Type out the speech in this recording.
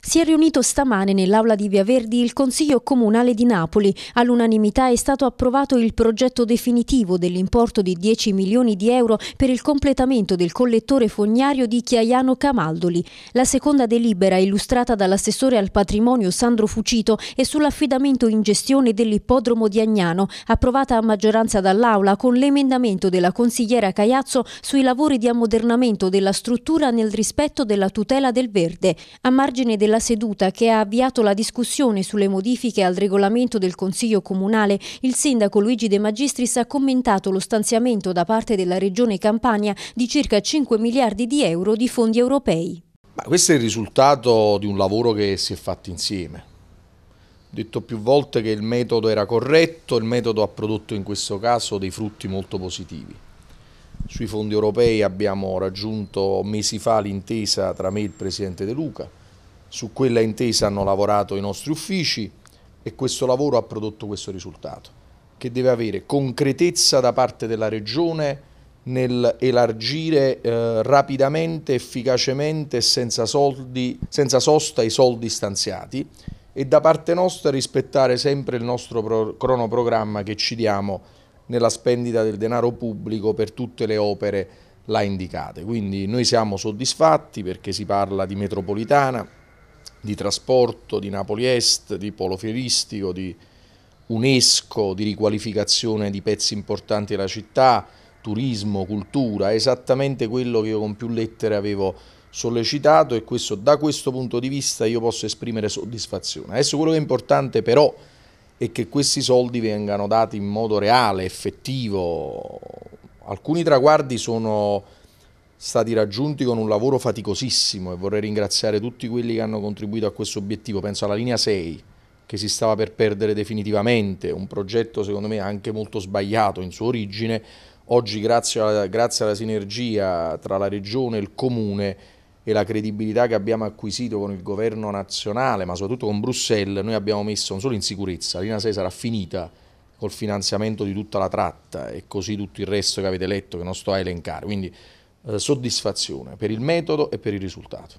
Si è riunito stamane nell'aula di Via Verdi il Consiglio Comunale di Napoli. All'unanimità è stato approvato il progetto definitivo dell'importo di 10 milioni di euro per il completamento del collettore fognario di Chiaiano Camaldoli. La seconda delibera, illustrata dall'assessore al patrimonio Sandro Fucito, è sull'affidamento in gestione dell'ippodromo di Agnano, approvata a maggioranza dall'Aula con l'emendamento della consigliera Caiazzo sui lavori di ammodernamento della struttura nel rispetto della tutela del verde. A margine della della seduta che ha avviato la discussione sulle modifiche al regolamento del Consiglio Comunale, il sindaco Luigi De Magistris ha commentato lo stanziamento da parte della Regione Campania di circa 5 miliardi di euro di fondi europei. Ma questo è il risultato di un lavoro che si è fatto insieme. Ho detto più volte che il metodo era corretto, il metodo ha prodotto in questo caso dei frutti molto positivi. Sui fondi europei abbiamo raggiunto mesi fa l'intesa tra me e il Presidente De Luca, su quella intesa hanno lavorato i nostri uffici e questo lavoro ha prodotto questo risultato, che deve avere concretezza da parte della Regione nel elargire eh, rapidamente, efficacemente e senza, senza sosta i soldi stanziati e da parte nostra rispettare sempre il nostro cronoprogramma che ci diamo nella spendita del denaro pubblico per tutte le opere là indicate. Quindi noi siamo soddisfatti perché si parla di metropolitana, di trasporto, di Napoli Est, di polo fieristico, di UNESCO, di riqualificazione di pezzi importanti della città, turismo, cultura, esattamente quello che io con più lettere avevo sollecitato e questo, da questo punto di vista io posso esprimere soddisfazione. Adesso quello che è importante però è che questi soldi vengano dati in modo reale, effettivo. Alcuni traguardi sono stati raggiunti con un lavoro faticosissimo e vorrei ringraziare tutti quelli che hanno contribuito a questo obiettivo. Penso alla linea 6 che si stava per perdere definitivamente, un progetto secondo me anche molto sbagliato in sua origine. Oggi grazie alla, grazie alla sinergia tra la regione e il comune e la credibilità che abbiamo acquisito con il governo nazionale, ma soprattutto con Bruxelles, noi abbiamo messo non solo in sicurezza, la linea 6 sarà finita col finanziamento di tutta la tratta e così tutto il resto che avete letto che non sto a elencare. Quindi eh, soddisfazione per il metodo e per il risultato.